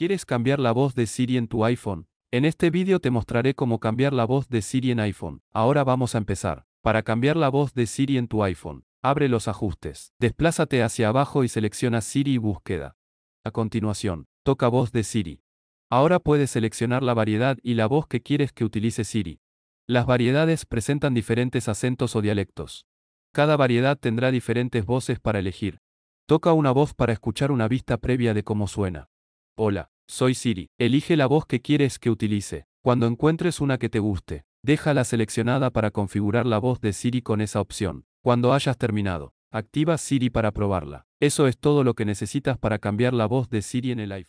¿Quieres cambiar la voz de Siri en tu iPhone? En este vídeo te mostraré cómo cambiar la voz de Siri en iPhone. Ahora vamos a empezar. Para cambiar la voz de Siri en tu iPhone, abre los ajustes. Desplázate hacia abajo y selecciona Siri y búsqueda. A continuación, toca voz de Siri. Ahora puedes seleccionar la variedad y la voz que quieres que utilice Siri. Las variedades presentan diferentes acentos o dialectos. Cada variedad tendrá diferentes voces para elegir. Toca una voz para escuchar una vista previa de cómo suena. Hola, soy Siri. Elige la voz que quieres que utilice. Cuando encuentres una que te guste, déjala seleccionada para configurar la voz de Siri con esa opción. Cuando hayas terminado, activa Siri para probarla. Eso es todo lo que necesitas para cambiar la voz de Siri en el iPhone.